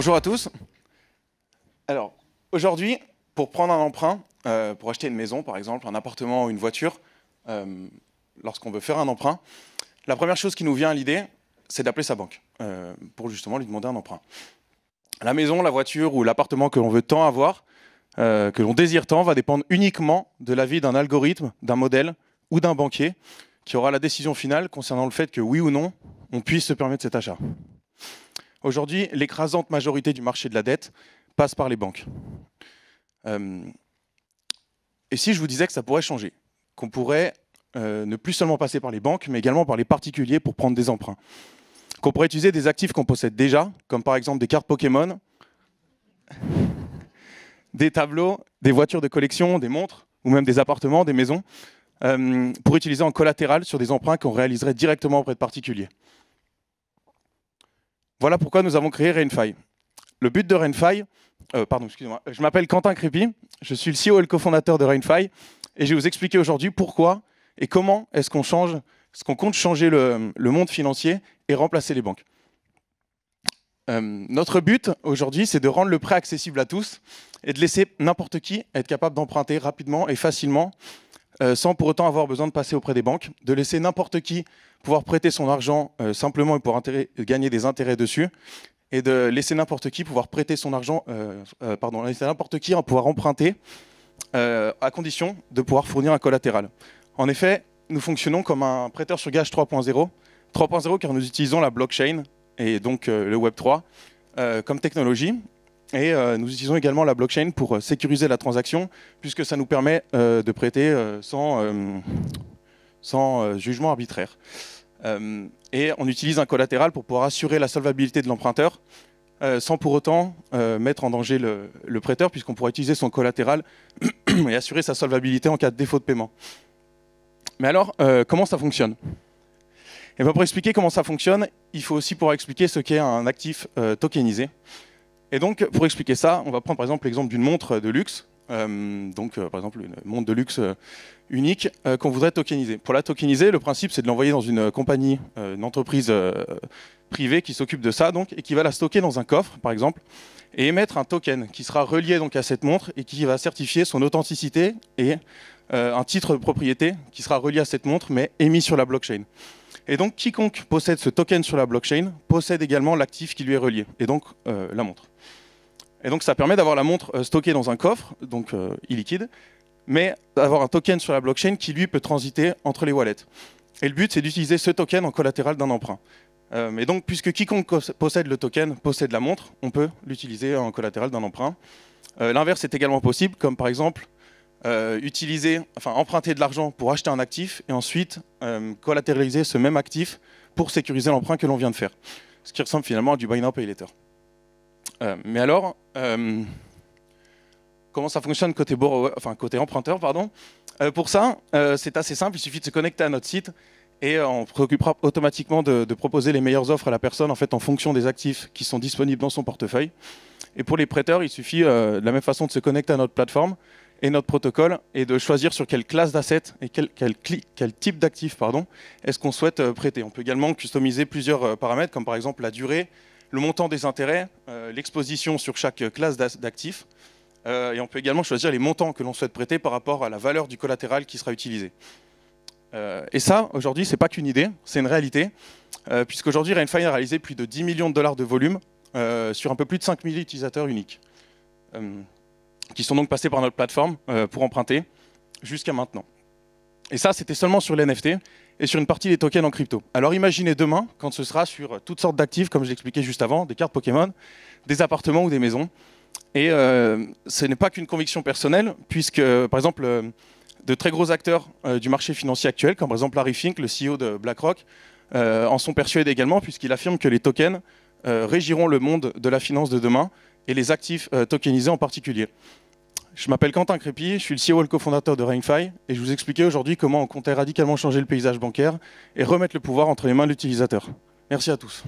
Bonjour à tous. Alors, aujourd'hui, pour prendre un emprunt, euh, pour acheter une maison par exemple, un appartement ou une voiture, euh, lorsqu'on veut faire un emprunt, la première chose qui nous vient à l'idée, c'est d'appeler sa banque euh, pour justement lui demander un emprunt. La maison, la voiture ou l'appartement que l'on veut tant avoir, que l'on désire tant, va dépendre uniquement de l'avis d'un algorithme, d'un modèle ou d'un banquier qui aura la décision finale concernant le fait que oui ou non, on puisse se permettre cet achat. Aujourd'hui, l'écrasante majorité du marché de la dette passe par les banques. Euh, et si je vous disais que ça pourrait changer, qu'on pourrait euh, ne plus seulement passer par les banques, mais également par les particuliers pour prendre des emprunts, qu'on pourrait utiliser des actifs qu'on possède déjà, comme par exemple des cartes Pokémon, des tableaux, des voitures de collection, des montres, ou même des appartements, des maisons, euh, pour utiliser en collatéral sur des emprunts qu'on réaliserait directement auprès de particuliers. Voilà pourquoi nous avons créé rainfi Le but de rainfi euh, pardon, excusez-moi, je m'appelle Quentin Crépi, je suis le CEO et le cofondateur de rainfi et je vais vous expliquer aujourd'hui pourquoi et comment est-ce qu'on change, ce qu'on compte changer le, monde financier et remplacer les banques. Euh, notre but aujourd'hui, c'est de rendre le prêt accessible à tous et de laisser n'importe qui être capable d'emprunter rapidement et facilement euh, sans pour autant avoir besoin de passer auprès des banques, de laisser n'importe qui pouvoir prêter son argent euh, simplement et pour gagner des intérêts dessus, et de laisser n'importe qui pouvoir prêter son argent, euh, pardon, laisser n'importe qui pouvoir emprunter, à condition de pouvoir fournir un collatéral. En effet, nous fonctionnons comme un prêteur sur gage 3.0, 3.0 car nous utilisons la blockchain et donc le Web 3 comme technologie et euh, nous utilisons également la blockchain pour euh, sécuriser la transaction, puisque ça nous permet euh, de prêter sans, jugement arbitraire. et on utilise un collatéral pour pouvoir assurer la solvabilité de l'emprunteur, sans pour autant mettre en danger le, prêteur, puisqu'on pourrait utiliser son collatéral et assurer sa solvabilité en cas de défaut de paiement. Mais alors, comment ça fonctionne et eh ben, pour expliquer comment ça fonctionne, il faut aussi pouvoir expliquer ce qu'est un actif tokenisé. Et donc, pour expliquer ça, on va prendre par exemple l'exemple d'une montre de luxe, euh, donc euh, par exemple une montre de luxe euh, unique qu'on voudrait tokeniser. Pour la tokeniser, le principe c'est de l'envoyer dans une compagnie, une entreprise privée qui s'occupe de ça, donc, et qui va la stocker dans un coffre, par exemple, et émettre un token qui sera relié donc à cette montre et qui va certifier son authenticité et un titre de propriété qui sera relié à cette montre, mais émis sur la blockchain. Et donc, quiconque possède ce token sur la blockchain possède également l'actif qui lui est relié, et donc euh, la montre. Et donc, ça permet d'avoir la montre euh, stockée dans un coffre, donc euh, illiquide, mais d'avoir un token sur la blockchain qui, lui, peut transiter entre les wallets. Et le but, c'est d'utiliser ce token en collatéral d'un emprunt. et donc, puisque quiconque possède le token possède la montre, on peut l'utiliser en collatéral d'un emprunt. L'inverse est également possible, comme par exemple euh, utiliser, enfin emprunter de l'argent pour acheter un actif et ensuite euh, collatéraliser ce même actif pour sécuriser l'emprunt que l'on vient de faire. Ce qui ressemble finalement à du buy now pay later. Euh, mais alors, comment ça fonctionne côté, enfin, côté emprunteur pardon Pour ça, c'est assez simple, il suffit de se connecter à notre site et on préoccupera automatiquement de, proposer les meilleures offres à la personne en fait en fonction des actifs qui sont disponibles dans son portefeuille. Et pour les prêteurs, il suffit de la même façon de se connecter à notre plateforme et notre protocole est de choisir sur quelle classe d'assets et quel, quel type d'actifs pardon, est-ce qu'on souhaite euh, prêter. On peut également customiser plusieurs euh, paramètres comme par exemple la durée, le montant des intérêts, euh, l'exposition sur chaque classe d'actifs. et on peut également choisir les montants que l'on souhaite prêter par rapport à la valeur du collatéral qui sera utilisé. et ça, aujourd'hui, ce n'est pas qu'une idée, c'est une réalité, puisqu'aujourd'hui, Rainfire a réalisé plus de 10 millions de dollars de volume sur un peu plus de 5 000 utilisateurs uniques qui sont donc passés par notre plateforme euh, pour emprunter jusqu'à maintenant. Et ça, c'était seulement sur les NFT et sur une partie des tokens en crypto. Alors imaginez demain, quand ce sera sur euh, toutes sortes d'actifs, comme je l'expliquais juste avant, des cartes Pokémon, des appartements ou des maisons. Et euh, ce n'est pas qu'une conviction personnelle, puisque, par exemple, de très gros acteurs du marché financier actuel, comme par exemple Larry Fink, le CEO de BlackRock, en sont persuadés également, puisqu'il affirme que les tokens régiront le monde de la finance de demain, et les actifs tokenisés en particulier. Je m'appelle Quentin Crépy, je suis le CEO et le cofondateur de RainFi et je vous expliquer aujourd'hui comment on comptait radicalement changer le paysage bancaire et remettre le pouvoir entre les mains de l'utilisateur. Merci à tous.